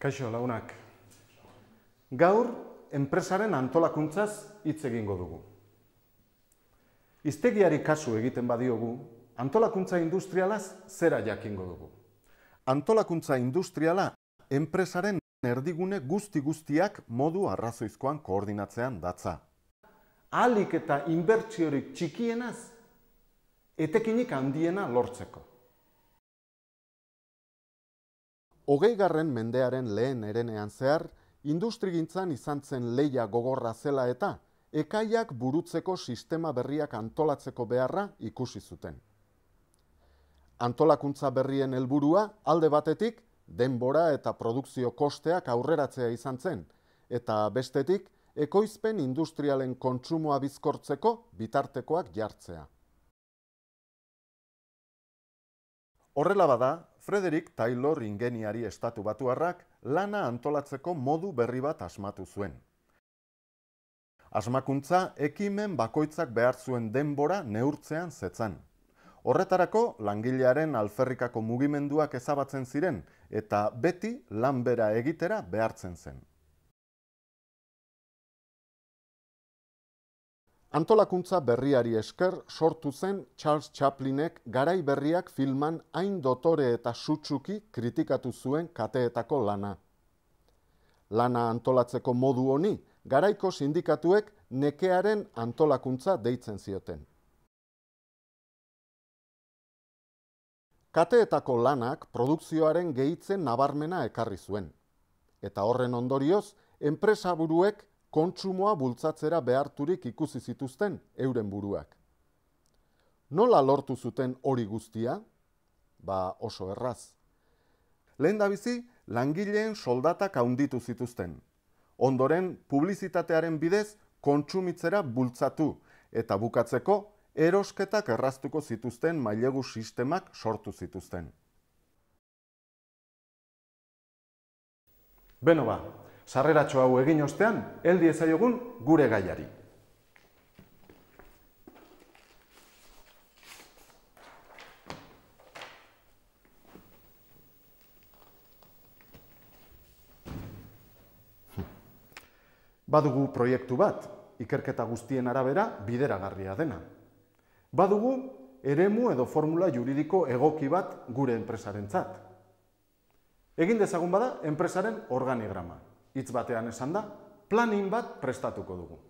Kaixo, launak. Gaur, enpresaren antolakuntzaz hitz egingo dugu. Iztegiari kasu egiten badiogu, antolakuntza industrialaz zera jakingo dugu. Antolakuntza industriala, enpresaren erdigune guzti-guztiak modu arrazoizkoan koordinatzean datza. Alik eta inbertsiorik txikienaz, etekinik handiena lortzeko. Ogei garren mendearen lehen erenean zehar, industrigintzan izan zen leia gogorra zela eta, ekaiak burutzeko sistema berriak antolatzeko beharra ikusi zuten. Antolakuntza berrien helburua alde batetik, denbora eta produkzio kosteak aurreratzea izan zen, eta bestetik, ekoizpen industrialen kontsumoa bizkortzeko bitartekoak jartzea. Horrela bada, Frederick Taylor ingeniari estatu batuarrak lana antolatzeko modu berri bat asmatu zuen. Asmakuntza ekimen bakoitzak behar zuen denbora neurtzean zetzan. Horretarako, langilearen alferrikako mugimenduak ezabatzen ziren eta beti lanbera egitera behartzen zen. Antolakuntza berriari esker sortu zen Charles Chaplinek garai berriak filman hain dotore eta sutsuki kritikatu zuen kateetako lana. Lana antolatzeko modu honi, garaiko sindikatuek nekearen antolakuntza deitzen zioten. Kateetako lanak produkzioaren gehitzen nabarmena ekarri zuen. Eta horren ondorioz, enpresa buruek kontsumoa bultzatzera beharturik ikusi zituzten euren buruak. Nola lortu zuten hori guztia? Ba oso erraz. Lehen da bizi, langileen soldatak haunditu zituzten. Ondoren, publizitatearen bidez, kontsumitzera bultzatu eta bukatzeko, erosketak erraztuko zituzten mailegu sistemak sortu zituzten. Beno ba, Sarreratxo hau egin ostean eldi ezaiogun gure gaiari. Badugu proiektu bat ikerketa guztien arabera bideragarria dena. Badugu eremu edo formula juridiko egoki bat gure enpresarentzat. Egin dezagun bada enpresaren organigrama hitz batean esan da, planin bat prestatuko dugu.